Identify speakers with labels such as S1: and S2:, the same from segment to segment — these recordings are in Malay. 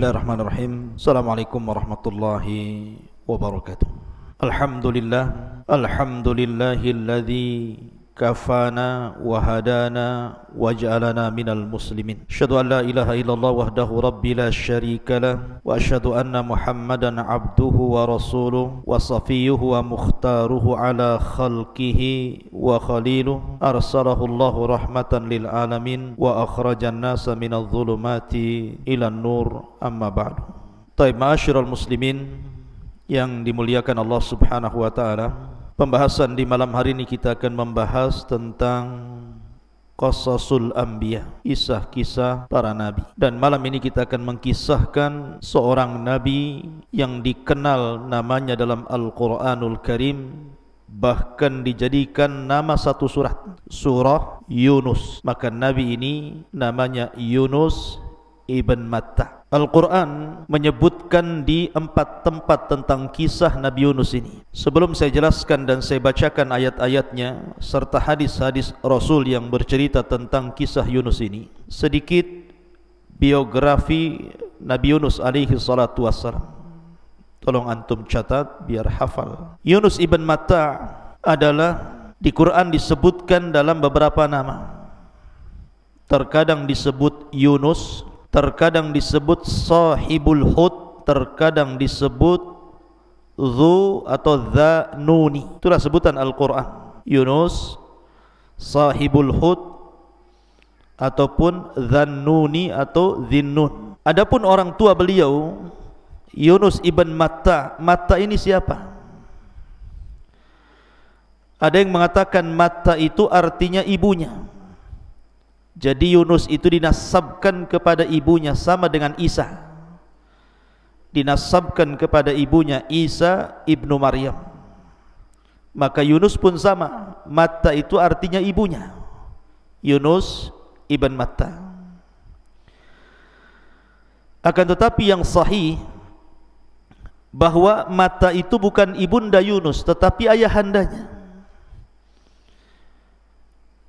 S1: Bismillahirrahmanirrahim Assalamualaikum warahmatullahi wabarakatuh Alhamdulillah Alhamdulillahilladzi كفانا وهدانا وجعلنا من المسلمين أشهد أن لا إله إلا الله وحده ربي لا شريك له وأشهد أن محمدا عبده ورسوله وصفيه ومختاره على خلقه وخليله أرسله الله رحمة للعالمين وأخرج الناس من الظلمات إلى النور أما بعد طيب معاشر المسلمين yang dimuliakan Allah Subhanahu wa taala Pembahasan di malam hari ini kita akan membahas tentang Qasasul Anbiya Kisah-kisah para Nabi Dan malam ini kita akan mengkisahkan seorang Nabi Yang dikenal namanya dalam Al-Quranul Karim Bahkan dijadikan nama satu surat Surah Yunus Maka Nabi ini namanya Yunus Ibn Mattah Al-Quran menyebutkan di empat tempat tentang kisah Nabi Yunus ini Sebelum saya jelaskan dan saya bacakan ayat-ayatnya Serta hadis-hadis Rasul yang bercerita tentang kisah Yunus ini Sedikit biografi Nabi Yunus alaihi salatu wassalam Tolong antum catat biar hafal Yunus Ibn Mattah adalah di Quran disebutkan dalam beberapa nama Terkadang disebut Yunus terkadang disebut sahibul hud terkadang disebut zu atau dha nuni itulah sebutan Al-Quran Yunus sahibul hud ataupun dhan nuni atau dhin adapun orang tua beliau Yunus ibn Matta Matta ini siapa? ada yang mengatakan Matta itu artinya ibunya jadi Yunus itu dinasabkan kepada ibunya sama dengan Isa. Dinasabkan kepada ibunya Isa ibnu Maryam. Maka Yunus pun sama. Mata itu artinya ibunya. Yunus ibn Mata. Akan tetapi yang sahih bahawa mata itu bukan ibunda Yunus tetapi ayahandanya.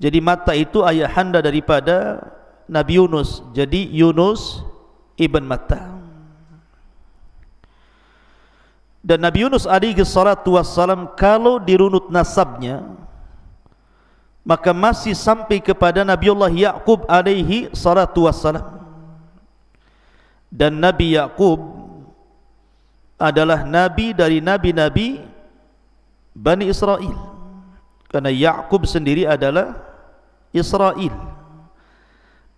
S1: Jadi Matta itu ayah handa daripada Nabi Yunus. Jadi Yunus ibn Matta. Dan Nabi Yunus alaihi salatu wassalam kalau dirunut nasabnya maka masih sampai kepada Nabi Allah Yaqub alaihi salatu wassalam. Dan Nabi Yaqub adalah nabi dari nabi-nabi Bani Israel. Karena Yaqub sendiri adalah Israel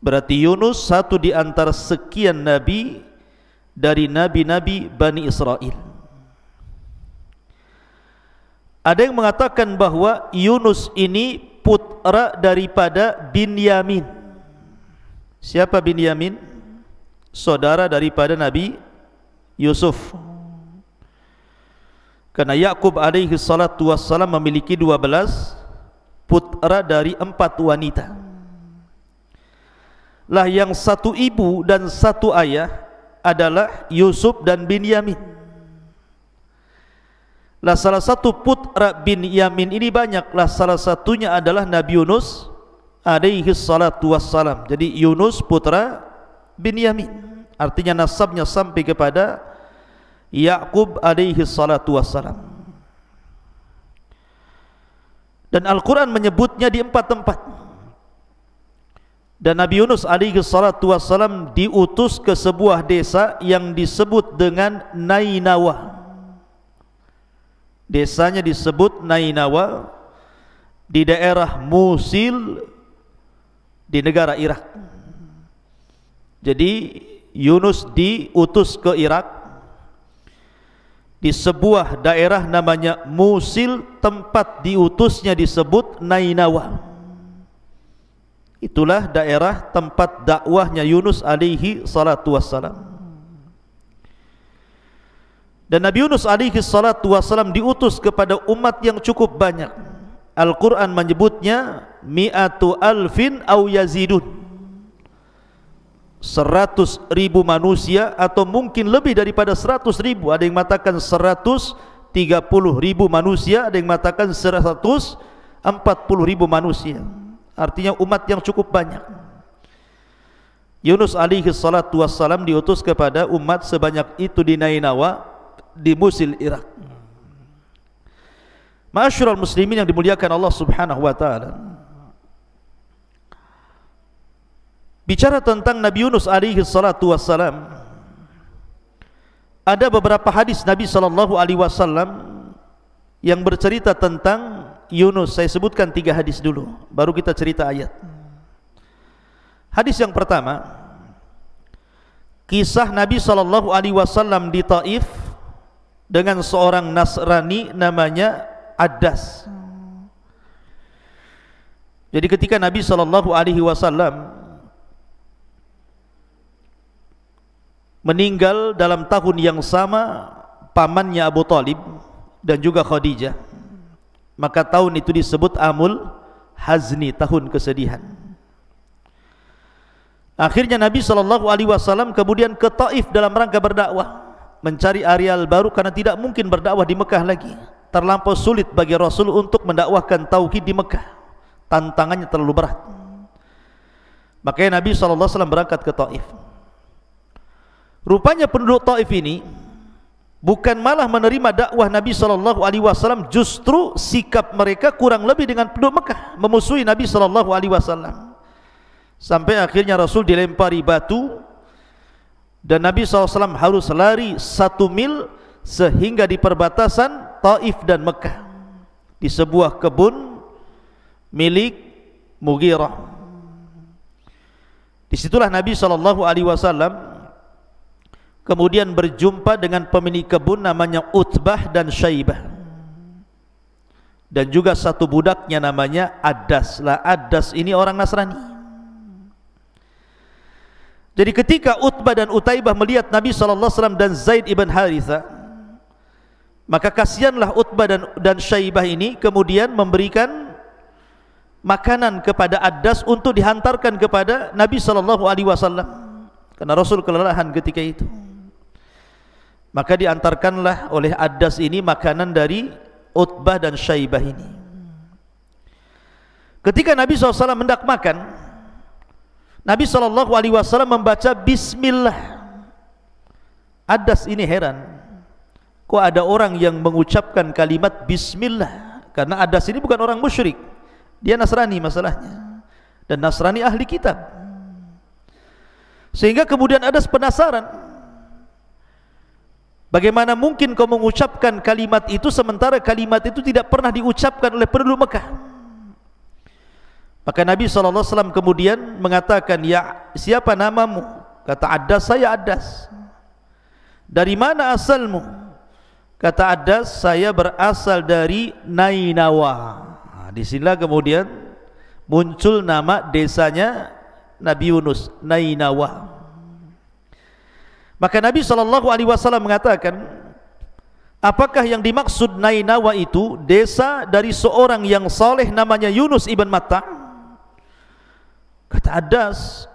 S1: Berarti Yunus satu di antara sekian Nabi Dari Nabi-Nabi Bani Israel Ada yang mengatakan bahawa Yunus ini putera daripada bin Yamin Siapa bin Yamin? Saudara daripada Nabi Yusuf Karena Yakub alaihi salatu wassalam memiliki belas putra dari empat wanita lah yang satu ibu dan satu ayah adalah Yusuf dan bin Yamin lah salah satu putra bin Yamin ini banyak lah salah satunya adalah Nabi Yunus alaihi salatu wassalam jadi Yunus putra bin Yamin artinya nasabnya sampai kepada Yakub alaihi salatu wassalam dan Al-Quran menyebutnya di empat tempat dan Nabi Yunus alaihi salatu wassalam diutus ke sebuah desa yang disebut dengan Nainawa desanya disebut Nainawa di daerah Musil di negara Irak jadi Yunus diutus ke Irak di sebuah daerah namanya Musil tempat diutusnya disebut Nainawa itulah daerah tempat dakwahnya Yunus alaihi salatu wassalam dan Nabi Yunus alaihi salatu wassalam diutus kepada umat yang cukup banyak Al-Quran menyebutnya mi'atu alfin au yazidun seratus ribu manusia atau mungkin lebih daripada seratus ribu ada yang mengatakan seratus tiga puluh ribu manusia ada yang mengatakan seratus empat puluh ribu manusia artinya umat yang cukup banyak Yunus alaihi salatu wassalam diutus kepada umat sebanyak itu di Nainawa di Musil Irak Masyurul muslimin yang dimuliakan Allah subhanahu wa ta'ala Bicara tentang Nabi Yunus alaihi salatu wassalam Ada beberapa hadis Nabi sallallahu alaihi wasallam yang bercerita tentang Yunus. Saya sebutkan tiga hadis dulu, baru kita cerita ayat. Hadis yang pertama, kisah Nabi sallallahu alaihi wasallam di Taif dengan seorang Nasrani namanya Adas. Jadi ketika Nabi sallallahu alaihi wasallam meninggal dalam tahun yang sama pamannya Abu Talib dan juga Khadijah maka tahun itu disebut Amul Hazni tahun kesedihan akhirnya Nabi SAW kemudian ke Taif dalam rangka berdakwah mencari areal baru karena tidak mungkin berdakwah di Mekah lagi terlampau sulit bagi Rasul untuk mendakwahkan Tauhid di Mekah tantangannya terlalu berat makanya Nabi SAW berangkat ke Taif Rupanya penduduk Taif ini bukan malah menerima dakwah Nabi sallallahu alaihi wasallam, justru sikap mereka kurang lebih dengan penduduk Mekah memusuhi Nabi sallallahu alaihi wasallam. Sampai akhirnya Rasul dilempari batu dan Nabi SAW harus lari satu mil sehingga di perbatasan Taif dan Mekah di sebuah kebun milik Mughirah. Disitulah Nabi SAW kemudian berjumpa dengan pemilik kebun namanya Utbah dan Syaibah dan juga satu budaknya namanya Adas lah Adas ini orang Nasrani jadi ketika Utbah dan Utaibah melihat Nabi SAW dan Zaid Ibn Haritha maka kasihanlah Utbah dan, dan Syaibah ini kemudian memberikan makanan kepada Adas untuk dihantarkan kepada Nabi SAW karena Rasul kelelahan ketika itu Maka diantarkanlah oleh Adas ini makanan dari Utbah dan Syaibah ini. Ketika Nabi SAW hendak makan, Nabi SAW membaca Bismillah. Adas ini heran. ko ada orang yang mengucapkan kalimat Bismillah? Karena Adas ini bukan orang musyrik. Dia Nasrani masalahnya. Dan Nasrani ahli kitab. Sehingga kemudian Adas Penasaran. Bagaimana mungkin kau mengucapkan kalimat itu sementara kalimat itu tidak pernah diucapkan oleh penduduk Mekah? Maka Nabi SAW kemudian mengatakan, Ya siapa namamu? Kata Adas, saya Adas. Dari mana asalmu? Kata Adas, saya berasal dari Nainawa. Nah, Di sini kemudian muncul nama desanya Nabi Yunus, Nainawa. Nainawa. Maka Nabi sallallahu alaihi wasallam mengatakan, apakah yang dimaksud Nainawa itu desa dari seorang yang saleh namanya Yunus ibn Matta? Kata Adas,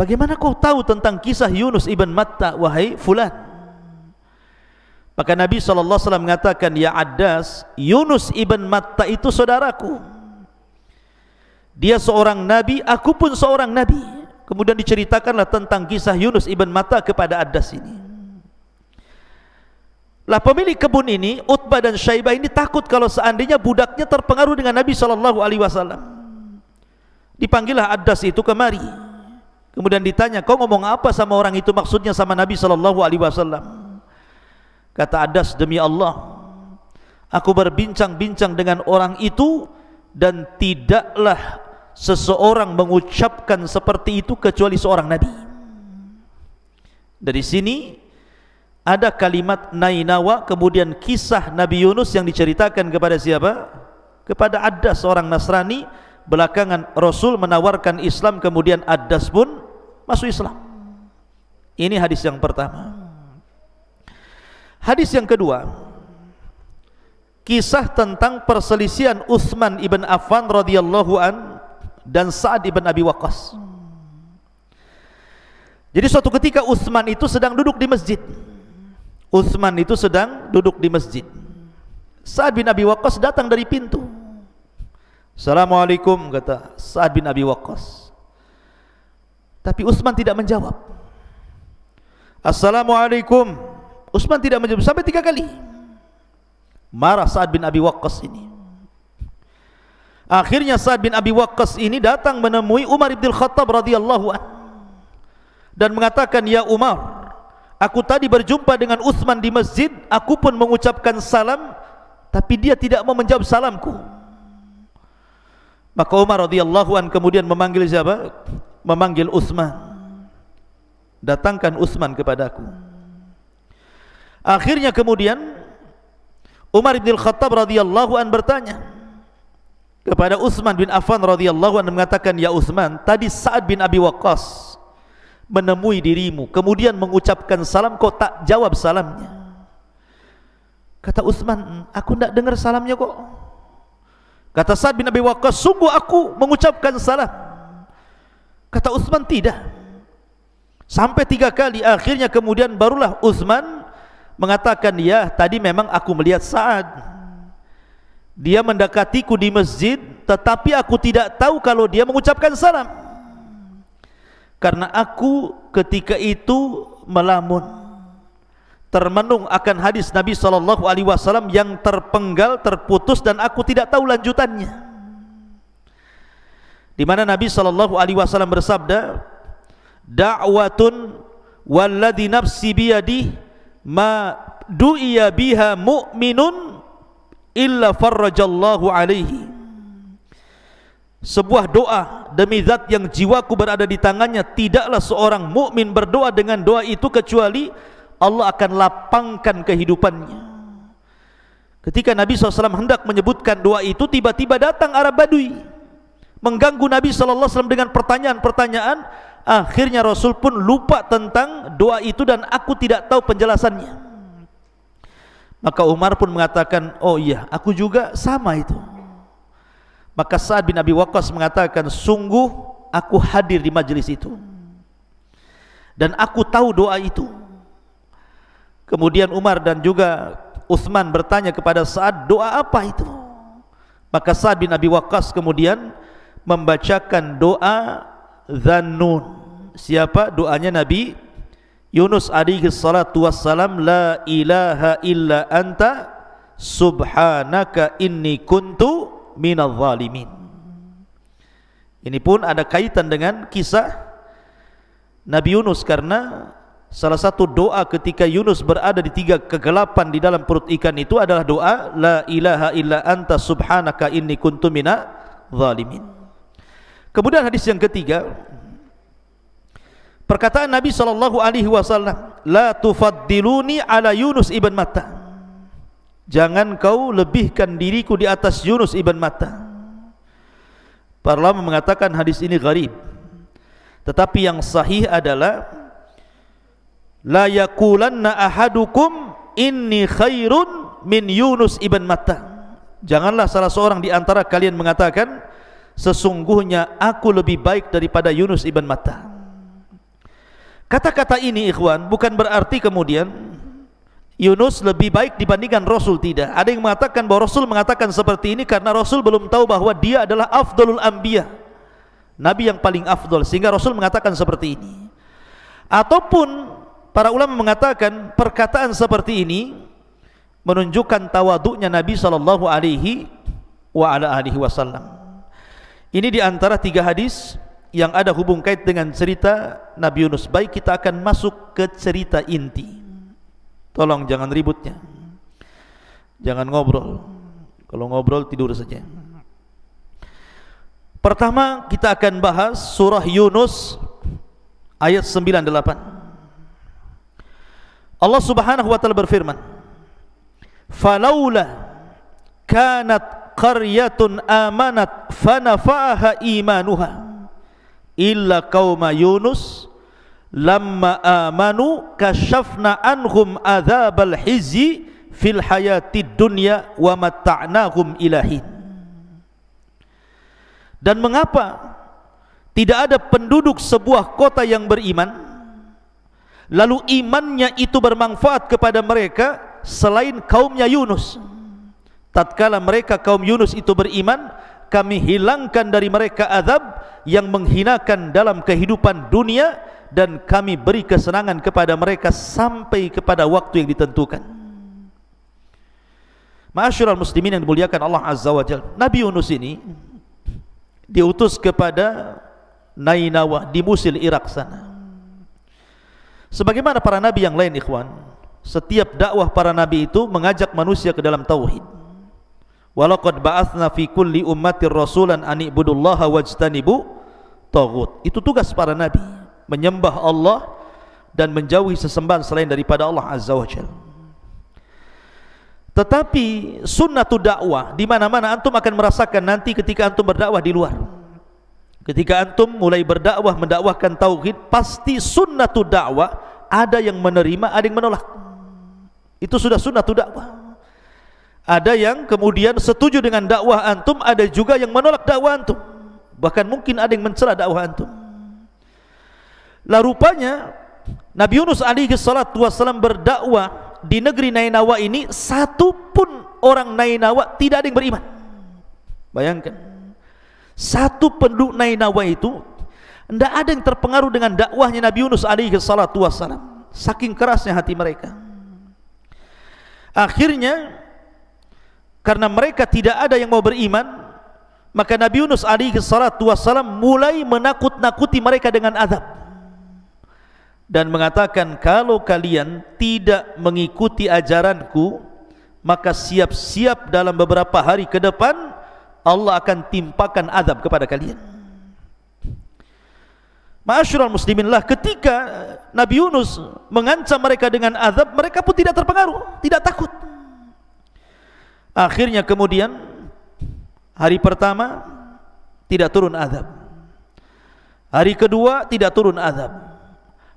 S1: bagaimana kau tahu tentang kisah Yunus ibn Matta wahai fulan? Maka Nabi sallallahu alaihi wasallam mengatakan, "Ya Adas, Yunus ibn Matta itu saudaraku. Dia seorang nabi, aku pun seorang nabi." Kemudian diceritakanlah tentang kisah Yunus ibn Mata kepada Adas ini. Lah pemilik kebun ini Utbah dan Syaibah ini takut kalau seandainya budaknya terpengaruh dengan Nabi sallallahu alaihi wasallam. Dipanggillah Adas itu kemari. Kemudian ditanya, "Kau ngomong apa sama orang itu maksudnya sama Nabi sallallahu alaihi wasallam?" Kata Adas, "Demi Allah, aku berbincang-bincang dengan orang itu dan tidaklah seseorang mengucapkan seperti itu kecuali seorang nabi. Dari sini ada kalimat Nainawa kemudian kisah Nabi Yunus yang diceritakan kepada siapa? Kepada Adas seorang Nasrani belakangan Rasul menawarkan Islam kemudian Adas pun masuk Islam. Ini hadis yang pertama. Hadis yang kedua kisah tentang perselisihan Uthman ibn Affan radhiyallahu anhu dan Sa'ad ibn Abi Waqqas. Jadi suatu ketika Uthman itu sedang duduk di masjid. Uthman itu sedang duduk di masjid. Sa'ad bin Abi Waqqas datang dari pintu. Assalamualaikum kata Sa'ad bin Abi Waqqas. Tapi Uthman tidak menjawab. Assalamualaikum. Uthman tidak menjawab sampai tiga kali. Marah Sa'ad bin Abi Waqqas ini. Akhirnya Sa'ad bin Abi Waqqas ini datang menemui Umar bin Khattab radhiyallahu dan mengatakan, "Ya Umar, aku tadi berjumpa dengan Utsman di masjid, aku pun mengucapkan salam, tapi dia tidak mau menjawab salamku." Maka Umar radhiyallahu an kemudian memanggil siapa? Memanggil Utsman. Datangkan Utsman kepadaku. Akhirnya kemudian Umar bin Khattab radhiyallahu an bertanya, kepada Utsman bin Affan radhiyallahu anhu mengatakan ya Utsman tadi Sa'ad bin Abi Waqqas menemui dirimu kemudian mengucapkan salam kau tak jawab salamnya kata Utsman aku tidak dengar salamnya kok kata Sa'ad bin Abi Waqqas sungguh aku mengucapkan salam kata Utsman tidak sampai tiga kali akhirnya kemudian barulah Utsman mengatakan ya tadi memang aku melihat Sa'ad dia mendekatiku di masjid tetapi aku tidak tahu kalau dia mengucapkan salam karena aku ketika itu melamun termenung akan hadis Nabi saw yang terpenggal terputus dan aku tidak tahu lanjutannya di mana Nabi saw bersabda da'watun walladhi nafsi biyadi ma du'iya biha mu'minun illa farrajallahu alaihi sebuah doa demi zat yang jiwaku berada di tangannya tidaklah seorang mukmin berdoa dengan doa itu kecuali Allah akan lapangkan kehidupannya ketika Nabi SAW hendak menyebutkan doa itu tiba-tiba datang Arab Badui mengganggu Nabi SAW dengan pertanyaan-pertanyaan akhirnya Rasul pun lupa tentang doa itu dan aku tidak tahu penjelasannya Maka Umar pun mengatakan, oh iya, aku juga sama itu. Maka Sa'ad bin Abi Waqqas mengatakan, sungguh aku hadir di majlis itu. Dan aku tahu doa itu. Kemudian Umar dan juga Uthman bertanya kepada Sa'ad, doa apa itu? Maka Sa'ad bin Abi Waqqas kemudian membacakan doa Zannun. Siapa doanya Nabi Yunus alaihi salatu wassalam la ilaha illa anta subhanaka inni kuntu minal zalimin ini pun ada kaitan dengan kisah Nabi Yunus karena salah satu doa ketika Yunus berada di tiga kegelapan di dalam perut ikan itu adalah doa la ilaha illa anta subhanaka inni kuntu minal zalimin kemudian kemudian hadis yang ketiga perkataan Nabi sallallahu alaihi wasallam la tufaddiluni ala Yunus ibn Matta jangan kau lebihkan diriku di atas Yunus ibn Matta Parlam mengatakan hadis ini gharib tetapi yang sahih adalah la yakulanna ahadukum inni khairun min Yunus ibn Matta janganlah salah seorang di antara kalian mengatakan sesungguhnya aku lebih baik daripada Yunus ibn Matta Kata-kata ini ikhwan bukan berarti kemudian Yunus lebih baik dibandingkan Rasul tidak. Ada yang mengatakan bahawa Rasul mengatakan seperti ini karena Rasul belum tahu bahawa dia adalah afdalul anbiya. Nabi yang paling afdal sehingga Rasul mengatakan seperti ini. Ataupun para ulama mengatakan perkataan seperti ini menunjukkan tawaduknya Nabi sallallahu alaihi wa ala alihi wasallam. Ini di antara tiga hadis yang ada hubung kait dengan cerita Nabi Yunus baik kita akan masuk ke cerita inti tolong jangan ributnya jangan ngobrol kalau ngobrol tidur saja pertama kita akan bahas surah Yunus ayat 98 Allah subhanahu wa ta'ala berfirman falawla kanat qaryatun amanat fanafaha imanuha imanuha illa qauma yunus lamma amanu kashafna anhum adzabal hizi fil hayati dunya wa matta'nahum ilahin dan mengapa tidak ada penduduk sebuah kota yang beriman lalu imannya itu bermanfaat kepada mereka selain kaumnya Yunus tatkala mereka kaum Yunus itu beriman kami hilangkan dari mereka azab yang menghinakan dalam kehidupan dunia dan kami beri kesenangan kepada mereka sampai kepada waktu yang ditentukan. Ma'asyiral muslimin yang dimuliakan Allah Azza wa Jalla, Nabi Yunus ini diutus kepada Nainawah di Musil Irak sana. Sebagaimana para nabi yang lain ikhwan, setiap dakwah para nabi itu mengajak manusia ke dalam tauhid. Walakad ba'athna fi kulli ummatir rasulan an ibudullaha wajtanibu taghut. Itu tugas para nabi, menyembah Allah dan menjauhi sesembahan selain daripada Allah Azza wa Jalla. Tetapi sunnatu dakwah di mana-mana antum akan merasakan nanti ketika antum berdakwah di luar. Ketika antum mulai berdakwah mendakwahkan tauhid, pasti sunnatu dakwah ada yang menerima, ada yang menolak. Itu sudah sunnatu dakwah ada yang kemudian setuju dengan dakwah antum ada juga yang menolak dakwah antum bahkan mungkin ada yang mencela dakwah antum lah rupanya Nabi Yunus alaihi salatu wasallam berdakwah di negeri Nainawa ini satu pun orang Nainawa tidak ada yang beriman bayangkan satu penduduk Nainawa itu tidak ada yang terpengaruh dengan dakwahnya Nabi Yunus alaihi salatu wasallam saking kerasnya hati mereka akhirnya karena mereka tidak ada yang mau beriman maka Nabi Yunus alaihi salatu wassalam mulai menakut-nakuti mereka dengan adab dan mengatakan kalau kalian tidak mengikuti ajaranku maka siap-siap dalam beberapa hari ke depan Allah akan timpakan adab kepada kalian Muslimin lah ketika Nabi Yunus mengancam mereka dengan adab, mereka pun tidak terpengaruh tidak takut Akhirnya kemudian hari pertama tidak turun azab. Hari kedua tidak turun azab.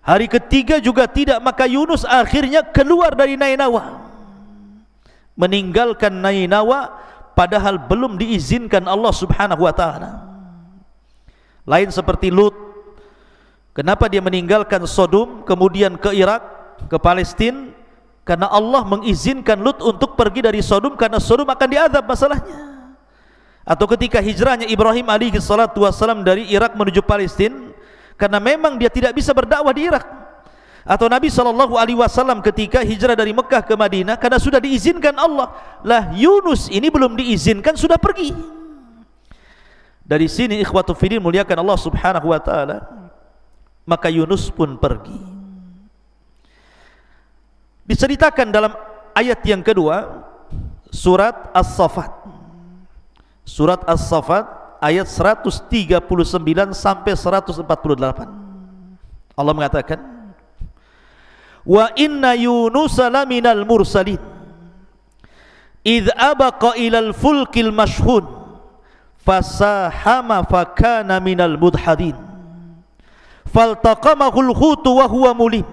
S1: Hari ketiga juga tidak maka Yunus akhirnya keluar dari Nainawa. Meninggalkan Nainawa padahal belum diizinkan Allah Subhanahu wa taala. Lain seperti Lut. Kenapa dia meninggalkan Sodom kemudian ke Irak, ke Palestina karena Allah mengizinkan Lut untuk pergi dari Sodom karena Sodom akan diazab masalahnya atau ketika hijrahnya Ibrahim alaihi salatu wasalam dari Irak menuju Palestina karena memang dia tidak bisa berdakwah di Irak atau Nabi sallallahu alaihi wasallam ketika hijrah dari Mekah ke Madinah karena sudah diizinkan Allah lah Yunus ini belum diizinkan sudah pergi dari sini ikhwatul fidin muliakan Allah subhanahu wa ta'ala maka Yunus pun pergi diceritakan dalam ayat yang kedua surat as safat surat as safat ayat 139 sampai 148 Allah mengatakan wa inna yunus laminal mursalin id abaqa ilal fulkil mashhun fasahama fakana minal mudhadin faltaqamahu khutu wa huwa mulim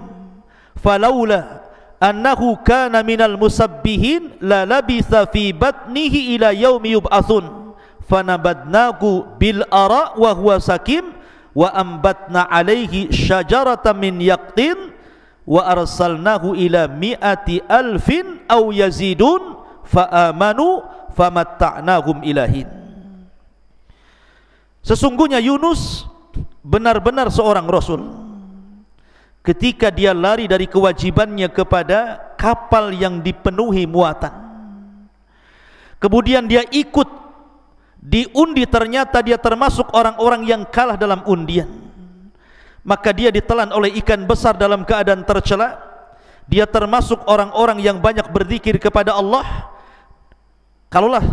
S1: falawla annahu kana minal musabbihin la labisa fi batnihi ila yaumi yub'atsun fanabadnaku bil ara wa huwa sakim wa ambatna alaihi syajaratan min yaqtin wa arsalnahu ila mi'ati alfin aw yazidun fa amanu famatta'nahum ilahin sesungguhnya Yunus benar-benar seorang rasul ketika dia lari dari kewajibannya kepada kapal yang dipenuhi muatan kemudian dia ikut diundi ternyata dia termasuk orang-orang yang kalah dalam undian maka dia ditelan oleh ikan besar dalam keadaan tercela dia termasuk orang-orang yang banyak berzikir kepada Allah kalaulah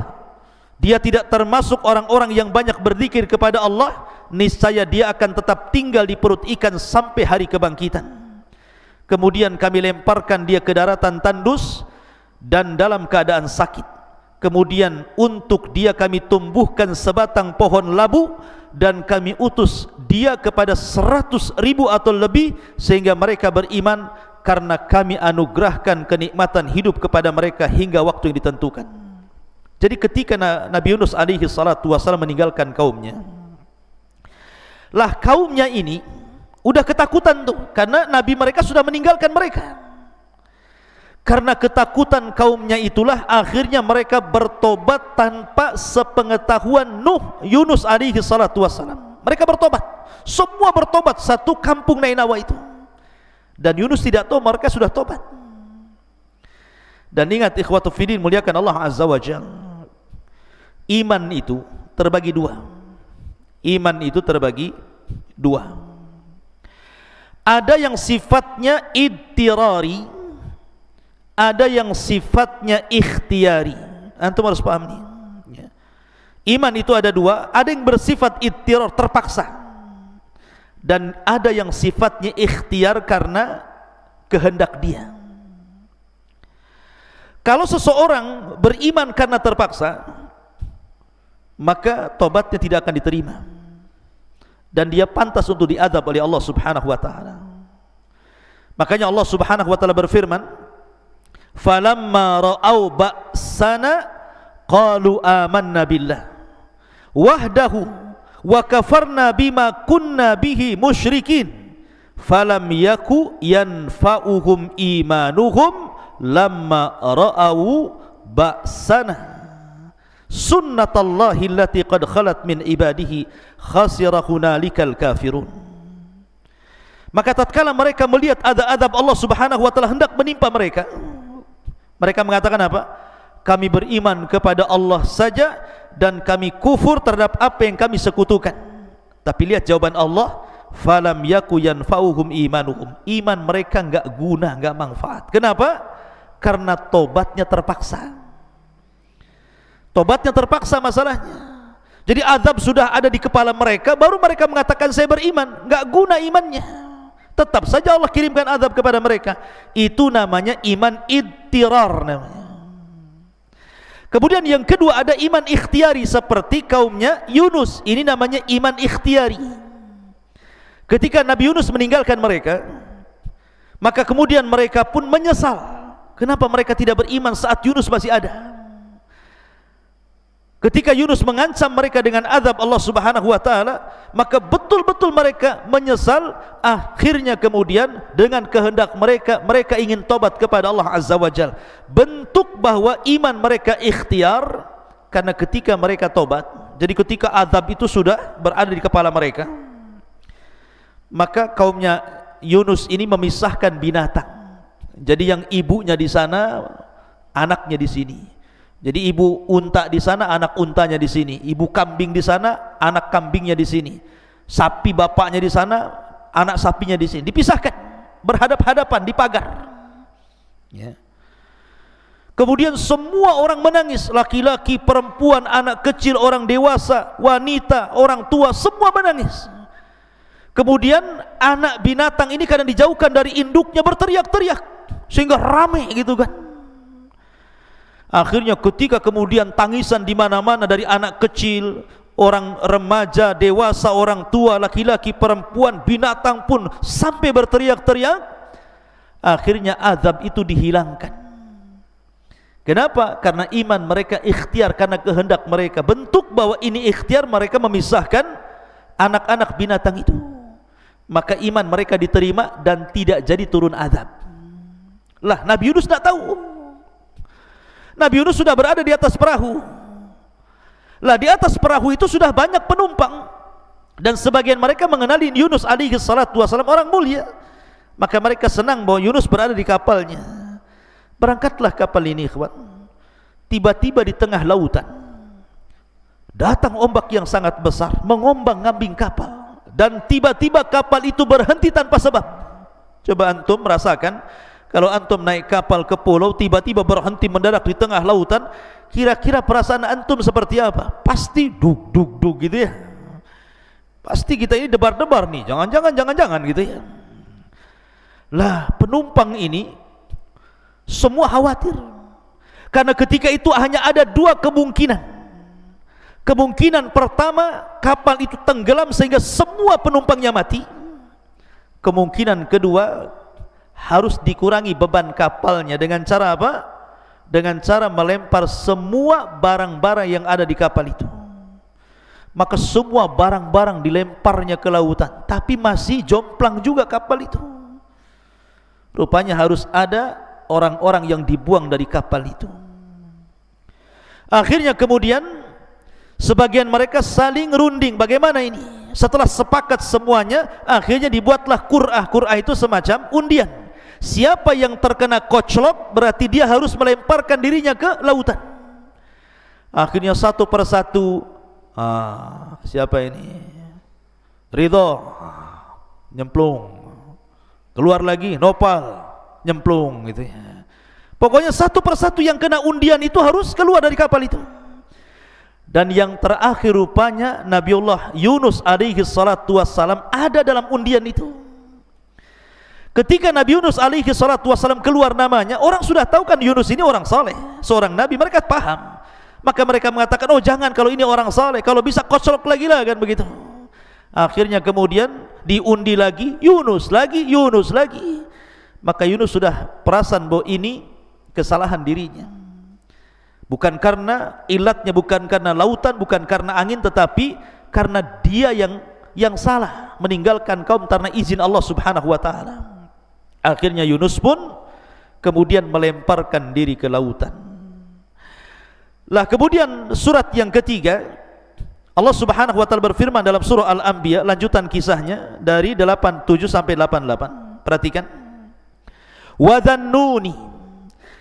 S1: dia tidak termasuk orang-orang yang banyak berzikir kepada Allah, niscaya dia akan tetap tinggal di perut ikan sampai hari kebangkitan. Kemudian kami lemparkan dia ke daratan tandus dan dalam keadaan sakit. Kemudian untuk dia kami tumbuhkan sebatang pohon labu dan kami utus dia kepada seratus ribu atau lebih sehingga mereka beriman karena kami anugerahkan kenikmatan hidup kepada mereka hingga waktu yang ditentukan. Jadi ketika Nabi Yunus alaihi salatu wasallam meninggalkan kaumnya, hmm lah kaumnya ini udah ketakutan tuh karena nabi mereka sudah meninggalkan mereka karena ketakutan kaumnya itulah akhirnya mereka bertobat tanpa sepengetahuan Nuh Yunus alaihi salatu wasalam mereka bertobat semua bertobat satu kampung Nainawa itu dan Yunus tidak tahu mereka sudah tobat dan ingat ikhwatu fidin muliakan Allah azza wajalla iman itu terbagi dua Iman itu terbagi dua. Ada yang sifatnya itirari, ada yang sifatnya ikhtiari. Antum harus paham nih. Ya. Iman itu ada dua, ada yang bersifat ittiror terpaksa dan ada yang sifatnya ikhtiar karena kehendak dia. Kalau seseorang beriman karena terpaksa, maka tobatnya tidak akan diterima. dan dia pantas untuk diadab oleh Allah Subhanahu wa taala. Makanya Allah Subhanahu wa taala berfirman, "Falamma ra'au ba'sana qalu amanna billah wahdahu wa kafarna bima kunna bihi musyrikin falam yaku yanfa'uhum imanuhum lamma ra'au ba'sana." sunnatallahi allati qad khalat min ibadihi khasira hunalikal kafirun maka tatkala mereka melihat ada adab Allah Subhanahu wa taala hendak menimpa mereka mereka mengatakan apa kami beriman kepada Allah saja dan kami kufur terhadap apa yang kami sekutukan tapi lihat jawaban Allah falam yaku yanfauhum imanuhum iman mereka enggak guna enggak manfaat kenapa karena tobatnya terpaksa Tobatnya terpaksa masalahnya. Jadi azab sudah ada di kepala mereka, baru mereka mengatakan saya beriman, nggak guna imannya. Tetap saja Allah kirimkan azab kepada mereka. Itu namanya iman ittirar namanya. Kemudian yang kedua ada iman ikhtiari seperti kaumnya Yunus. Ini namanya iman ikhtiari. Ketika Nabi Yunus meninggalkan mereka, maka kemudian mereka pun menyesal. Kenapa mereka tidak beriman saat Yunus masih ada? Ketika Yunus mengancam mereka dengan azab Allah Subhanahu wa taala, maka betul-betul mereka menyesal akhirnya kemudian dengan kehendak mereka mereka ingin tobat kepada Allah Azza wa Jal. Bentuk bahwa iman mereka ikhtiar karena ketika mereka tobat, jadi ketika azab itu sudah berada di kepala mereka, maka kaumnya Yunus ini memisahkan binatang. Jadi yang ibunya di sana, anaknya di sini. Jadi ibu unta di sana, anak untanya di sini. Ibu kambing di sana, anak kambingnya di sini. Sapi bapaknya di sana, anak sapinya di sini. Dipisahkan, berhadap-hadapan di pagar. Ya. Kemudian semua orang menangis, laki-laki, perempuan, anak kecil, orang dewasa, wanita, orang tua, semua menangis. Kemudian anak binatang ini kadang dijauhkan dari induknya berteriak-teriak sehingga ramai gitu kan. Akhirnya ketika kemudian tangisan di mana-mana dari anak kecil, orang remaja, dewasa, orang tua, laki-laki, perempuan, binatang pun sampai berteriak-teriak, akhirnya azab itu dihilangkan. Kenapa? Karena iman mereka ikhtiar karena kehendak mereka. Bentuk bahwa ini ikhtiar mereka memisahkan anak-anak binatang itu. Maka iman mereka diterima dan tidak jadi turun azab. Lah Nabi Yunus tak tahu. Nabi Yunus sudah berada di atas perahu lah di atas perahu itu sudah banyak penumpang dan sebagian mereka mengenali Yunus alaihi salatu wasalam orang mulia maka mereka senang bahwa Yunus berada di kapalnya berangkatlah kapal ini ikhwan tiba-tiba di tengah lautan datang ombak yang sangat besar mengombang ngambing kapal dan tiba-tiba kapal itu berhenti tanpa sebab coba antum merasakan kalau antum naik kapal ke pulau tiba-tiba berhenti mendadak di tengah lautan kira-kira perasaan antum seperti apa pasti duk duk duk gitu ya pasti kita ini debar-debar nih jangan-jangan jangan-jangan gitu ya lah penumpang ini semua khawatir karena ketika itu hanya ada dua kemungkinan kemungkinan pertama kapal itu tenggelam sehingga semua penumpangnya mati kemungkinan kedua harus dikurangi beban kapalnya dengan cara apa? Dengan cara melempar semua barang-barang yang ada di kapal itu. Maka semua barang-barang dilemparnya ke lautan, tapi masih jomplang juga kapal itu. Rupanya harus ada orang-orang yang dibuang dari kapal itu. Akhirnya kemudian sebagian mereka saling runding. Bagaimana ini? Setelah sepakat semuanya, akhirnya dibuatlah kurah. Kurah itu semacam undian Siapa yang terkena koclok berarti dia harus melemparkan dirinya ke lautan. Akhirnya satu persatu ah, siapa ini? Ridho ah, nyemplung. Keluar lagi Nopal nyemplung gitu ya. Pokoknya satu persatu yang kena undian itu harus keluar dari kapal itu. Dan yang terakhir rupanya Nabiullah Yunus alaihi salatu wassalam ada dalam undian itu. Ketika Nabi Yunus alaihi salatu wasalam keluar namanya, orang sudah tahu kan Yunus ini orang saleh, seorang nabi, mereka paham. Maka mereka mengatakan, "Oh, jangan kalau ini orang saleh, kalau bisa kocok lagi lah kan begitu." Akhirnya kemudian diundi lagi Yunus lagi Yunus lagi. Maka Yunus sudah perasan bahwa ini kesalahan dirinya. Bukan karena ilatnya bukan karena lautan, bukan karena angin tetapi karena dia yang yang salah meninggalkan kaum karena izin Allah Subhanahu wa taala. Akhirnya Yunus pun kemudian melemparkan diri ke lautan. Lah kemudian surat yang ketiga Allah Subhanahu wa taala berfirman dalam surah Al-Anbiya lanjutan kisahnya dari 87 sampai 88. Perhatikan. Wa dhannuni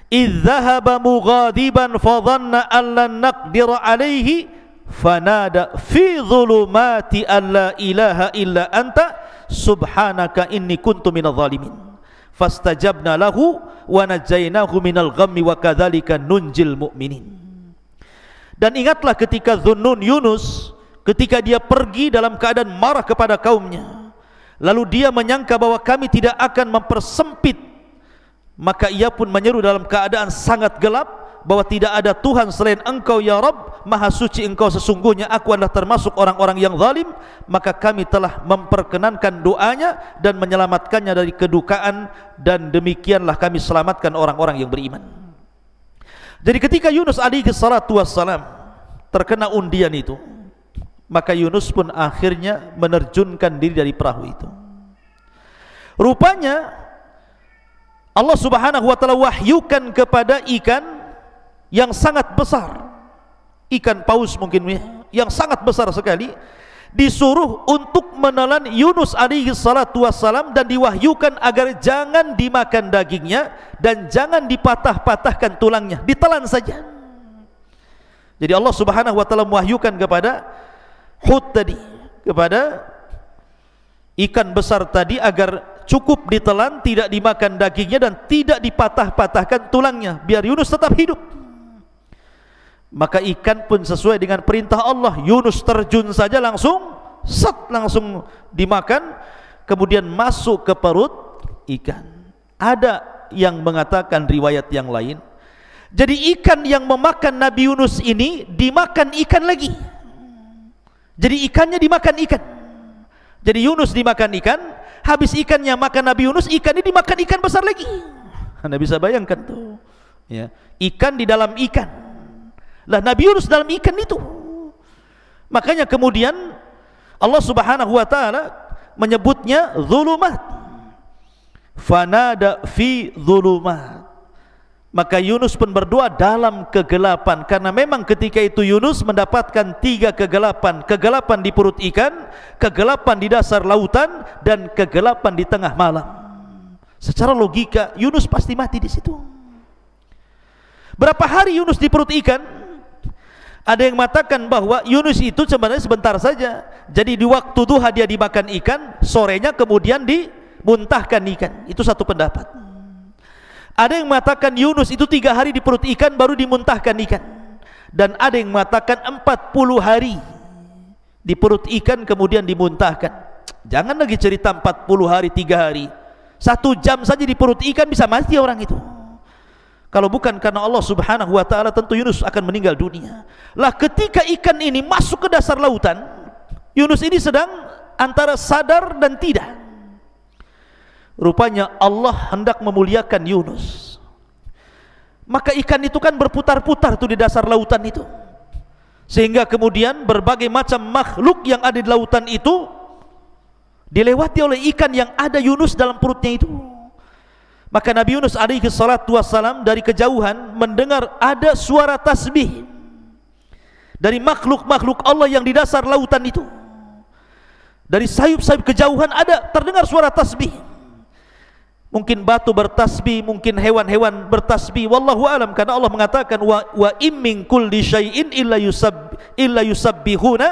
S1: idzahaba mughadiban fa dhanna an lan naqdira alayhi fanada fi dhulumati an ilaha illa anta subhanaka inni kuntu minadh-dhalimin fastajabna lahu wa najainahu minal ghammi wa kadzalika nunjil mu'minin dan ingatlah ketika Zunnun Yunus ketika dia pergi dalam keadaan marah kepada kaumnya lalu dia menyangka bahwa kami tidak akan mempersempit maka ia pun menyeru dalam keadaan sangat gelap bahwa tidak ada Tuhan selain engkau ya Rabb maha suci engkau sesungguhnya aku adalah termasuk orang-orang yang zalim maka kami telah memperkenankan doanya dan menyelamatkannya dari kedukaan dan demikianlah kami selamatkan orang-orang yang beriman jadi ketika Yunus alaihi salatu wassalam terkena undian itu maka Yunus pun akhirnya menerjunkan diri dari perahu itu rupanya Allah subhanahu wa ta'ala wahyukan kepada ikan yang sangat besar ikan paus mungkin ya, yang sangat besar sekali disuruh untuk menelan Yunus alaihi salatu wassalam dan diwahyukan agar jangan dimakan dagingnya dan jangan dipatah-patahkan tulangnya ditelan saja jadi Allah subhanahu wa ta'ala mewahyukan kepada Hud tadi kepada ikan besar tadi agar cukup ditelan tidak dimakan dagingnya dan tidak dipatah-patahkan tulangnya biar Yunus tetap hidup maka ikan pun sesuai dengan perintah Allah Yunus terjun saja langsung set langsung dimakan kemudian masuk ke perut ikan ada yang mengatakan riwayat yang lain jadi ikan yang memakan Nabi Yunus ini dimakan ikan lagi jadi ikannya dimakan ikan jadi Yunus dimakan ikan habis ikannya makan Nabi Yunus ikan ini dimakan ikan besar lagi Anda bisa bayangkan tuh ya ikan di dalam ikan lah Nabi Yunus dalam ikan itu makanya kemudian Allah subhanahu wa ta'ala menyebutnya zulumat fanada fi zulumat maka Yunus pun berdoa dalam kegelapan karena memang ketika itu Yunus mendapatkan tiga kegelapan kegelapan di perut ikan kegelapan di dasar lautan dan kegelapan di tengah malam secara logika Yunus pasti mati di situ berapa hari Yunus di perut ikan Ada yang mengatakan bahwa Yunus itu sebenarnya sebentar saja. Jadi di waktu duha dia dimakan ikan, sorenya kemudian dimuntahkan ikan. Itu satu pendapat. Ada yang mengatakan Yunus itu tiga hari di perut ikan baru dimuntahkan ikan. Dan ada yang mengatakan empat puluh hari di perut ikan kemudian dimuntahkan. Jangan lagi cerita empat puluh hari, tiga hari. Satu jam saja di perut ikan bisa mati orang itu. Kalau bukan karena Allah subhanahu wa ta'ala tentu Yunus akan meninggal dunia. Lah ketika ikan ini masuk ke dasar lautan, Yunus ini sedang antara sadar dan tidak. Rupanya Allah hendak memuliakan Yunus. Maka ikan itu kan berputar-putar tuh di dasar lautan itu. Sehingga kemudian berbagai macam makhluk yang ada di lautan itu dilewati oleh ikan yang ada Yunus dalam perutnya itu. Maka Nabi Yunus alaihi salatu wassalam dari kejauhan mendengar ada suara tasbih dari makhluk-makhluk Allah yang di dasar lautan itu. Dari sayup-sayup kejauhan ada terdengar suara tasbih. Mungkin batu bertasbih, mungkin hewan-hewan bertasbih. Wallahu alam karena Allah mengatakan wa wa im min kulli syai'in illa yusab illa yusabbihuna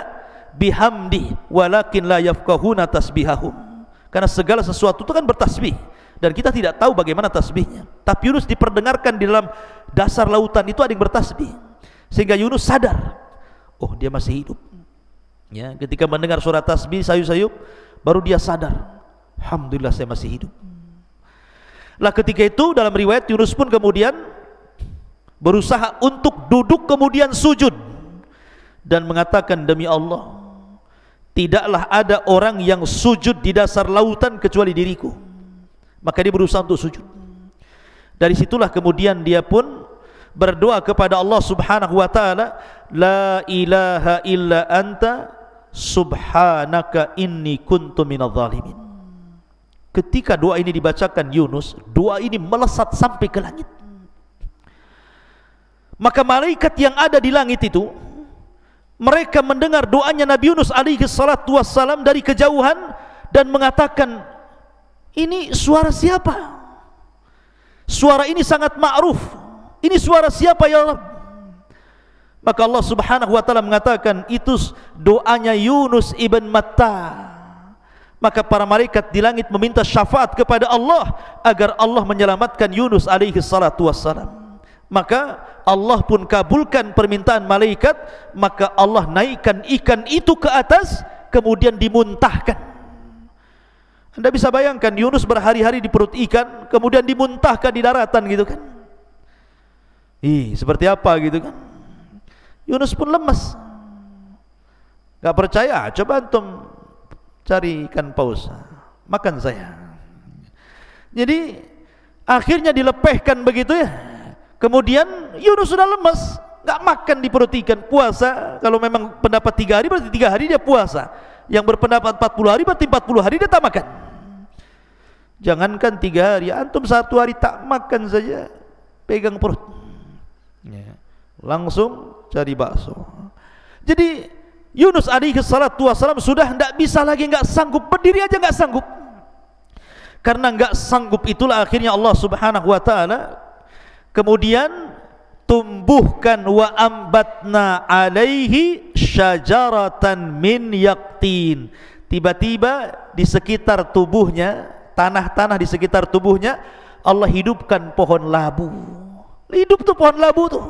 S1: bihamdi walakin la yafqahuna tasbihahum. Karena segala sesuatu itu kan bertasbih dan kita tidak tahu bagaimana tasbihnya tapi Yunus diperdengarkan di dalam dasar lautan itu ada yang bertasbih sehingga Yunus sadar oh dia masih hidup ya ketika mendengar suara tasbih sayup-sayup baru dia sadar alhamdulillah saya masih hidup lah ketika itu dalam riwayat Yunus pun kemudian berusaha untuk duduk kemudian sujud dan mengatakan demi Allah tidaklah ada orang yang sujud di dasar lautan kecuali diriku maka dia berusaha untuk sujud dari situlah kemudian dia pun berdoa kepada Allah subhanahu wa ta'ala la ilaha illa anta subhanaka inni kuntu minal zalimin ketika doa ini dibacakan Yunus doa ini melesat sampai ke langit maka malaikat yang ada di langit itu mereka mendengar doanya Nabi Yunus alaihi salatu wassalam dari kejauhan dan mengatakan ini suara siapa? Suara ini sangat ma'ruf. Ini suara siapa ya Allah? Maka Allah Subhanahu wa taala mengatakan itu doanya Yunus ibn Matta. Maka para malaikat di langit meminta syafaat kepada Allah agar Allah menyelamatkan Yunus alaihi salatu wassalam. Maka Allah pun kabulkan permintaan malaikat, maka Allah naikkan ikan itu ke atas kemudian dimuntahkan. Anda bisa bayangkan Yunus berhari-hari di perut ikan, kemudian dimuntahkan di daratan gitu kan. Ih, seperti apa gitu kan. Yunus pun lemas. Gak percaya, coba antum cari ikan paus. Makan saya. Jadi akhirnya dilepehkan begitu ya. Kemudian Yunus sudah lemas, gak makan di perut ikan, puasa. Kalau memang pendapat tiga hari berarti tiga hari dia puasa yang berpendapat 40 hari berarti 40 hari dia tak makan jangankan 3 hari antum 1 hari tak makan saja pegang perut ya. langsung cari bakso jadi Yunus alaihi salatu wasalam sudah tidak bisa lagi tidak sanggup berdiri aja tidak sanggup karena tidak sanggup itulah akhirnya Allah subhanahu wa ta'ala kemudian tumbuhkan wa ambatna alaihi syajaratan min yaktin tiba-tiba di sekitar tubuhnya tanah-tanah di sekitar tubuhnya Allah hidupkan pohon labu hidup tuh pohon labu tuh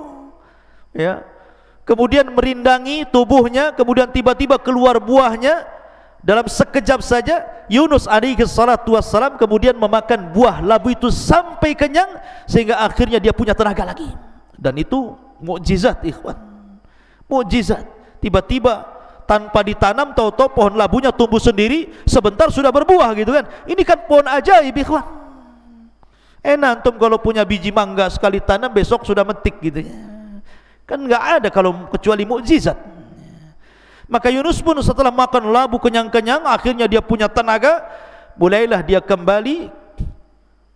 S1: ya kemudian merindangi tubuhnya kemudian tiba-tiba keluar buahnya dalam sekejap saja Yunus alaihi salatu wassalam kemudian memakan buah labu itu sampai kenyang sehingga akhirnya dia punya tenaga lagi dan itu mukjizat ikhwan mukjizat tiba-tiba tanpa ditanam tahu-tahu pohon labunya tumbuh sendiri sebentar sudah berbuah gitu kan ini kan pohon ajaib ikhwan enak antum kalau punya biji mangga sekali tanam besok sudah metik gitu ya kan nggak ada kalau kecuali mukjizat maka Yunus pun setelah makan labu kenyang-kenyang akhirnya dia punya tenaga mulailah dia kembali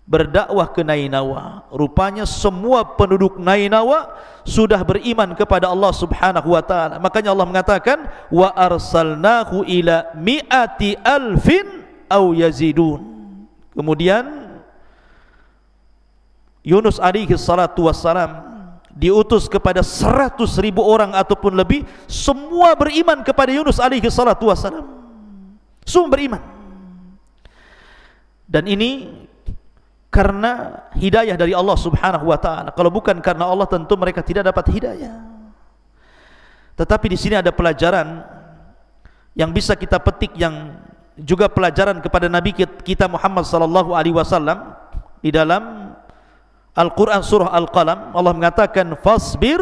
S1: berdakwah ke Nainawa. Rupanya semua penduduk Nainawa sudah beriman kepada Allah Subhanahu wa taala. Makanya Allah mengatakan wa arsalnahu ila mi'ati alfin au yazidun. Kemudian Yunus alaihi salatu wassalam diutus kepada seratus ribu orang ataupun lebih semua beriman kepada Yunus alaihi salatu wassalam semua beriman dan ini karena hidayah dari Allah Subhanahu wa taala. Kalau bukan karena Allah tentu mereka tidak dapat hidayah. Tetapi di sini ada pelajaran yang bisa kita petik yang juga pelajaran kepada Nabi kita Muhammad sallallahu alaihi wasallam di dalam Al-Qur'an surah Al-Qalam Allah mengatakan fasbir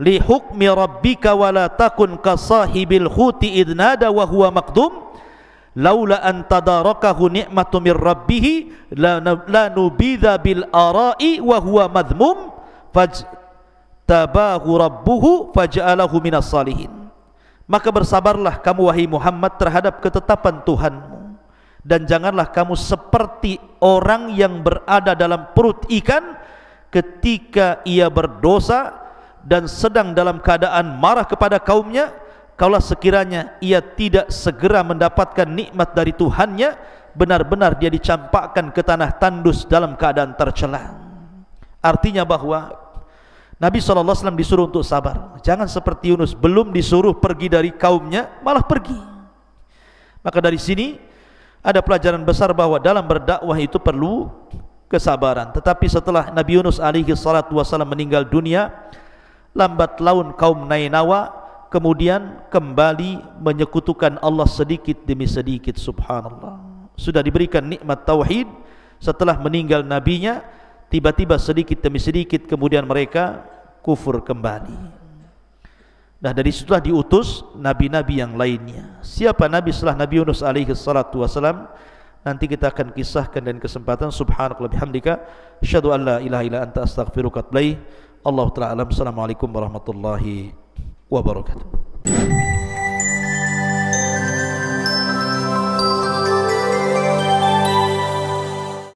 S1: li hukmi rabbika wala takun ka khuti idnada wa huwa maqdum laula an tadarakahu ni'matu mir rabbih la la nubidha bil ara'i wa huwa madhmum faj tabahu rabbuhu faj'alahu minas salihin maka bersabarlah kamu wahai Muhammad terhadap ketetapan Tuhanmu dan janganlah kamu seperti orang yang berada dalam perut ikan ketika ia berdosa dan sedang dalam keadaan marah kepada kaumnya kalau sekiranya ia tidak segera mendapatkan nikmat dari Tuhannya benar-benar dia dicampakkan ke tanah tandus dalam keadaan tercela. Artinya bahwa Nabi sallallahu alaihi wasallam disuruh untuk sabar. Jangan seperti Yunus belum disuruh pergi dari kaumnya malah pergi. Maka dari sini ada pelajaran besar bahwa dalam berdakwah itu perlu kesabaran. Tetapi setelah Nabi Yunus alaihi salatu wasallam meninggal dunia, lambat laun kaum Nainawa kemudian kembali menyekutukan Allah sedikit demi sedikit subhanallah sudah diberikan nikmat tauhid setelah meninggal nabinya tiba-tiba sedikit demi sedikit kemudian mereka kufur kembali nah dari situlah diutus nabi-nabi yang lainnya siapa nabi setelah nabi Yunus alaihi salatu wasalam nanti kita akan kisahkan dan kesempatan subhanakallah bihamdika syadu alla ilaha illa anta astaghfiruka wa atubu Allah taala alam assalamualaikum warahmatullahi وبركاته